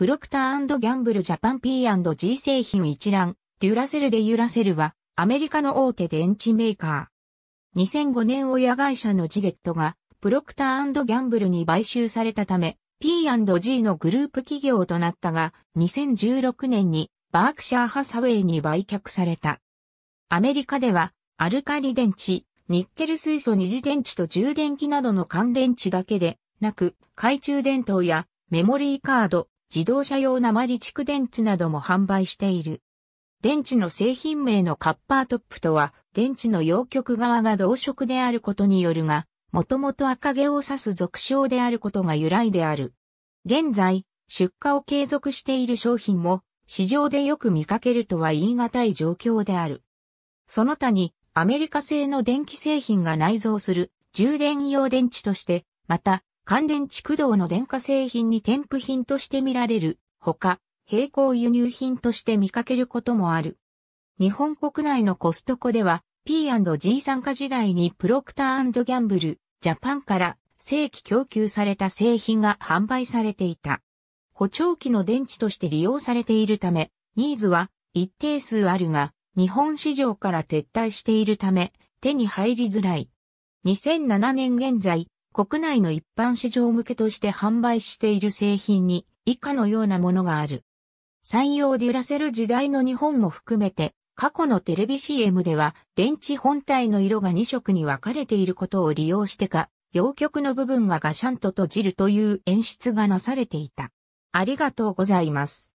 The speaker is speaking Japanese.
プロクターギャンブルジャパン P&G 製品一覧、デュラセルでユラセルは、アメリカの大手電池メーカー。2005年親会社のジレットが、プロクターギャンブルに買収されたため、P&G のグループ企業となったが、2016年にバークシャーハサウェイに売却された。アメリカでは、アルカリ電池、ニッケル水素二次電池と充電器などの乾電池だけで、なく、懐中電灯やメモリーカード、自動車用鉛蓄電池なども販売している。電池の製品名のカッパートップとは、電池の陽極側が同色であることによるが、もともと赤毛を指す俗称であることが由来である。現在、出荷を継続している商品も、市場でよく見かけるとは言い難い状況である。その他に、アメリカ製の電気製品が内蔵する充電用電池として、また、乾電池駆動の電化製品に添付品として見られるほか、並行輸入品として見かけることもある。日本国内のコストコでは P&G 参加時代にプロクターギャンブル、ジャパンから正規供給された製品が販売されていた。補聴器の電池として利用されているため、ニーズは一定数あるが、日本市場から撤退しているため、手に入りづらい。2007年現在、国内の一般市場向けとして販売している製品に以下のようなものがある。採用デュラセル時代の日本も含めて、過去のテレビ CM では電池本体の色が2色に分かれていることを利用してか、洋曲の部分がガシャンと閉じるという演出がなされていた。ありがとうございます。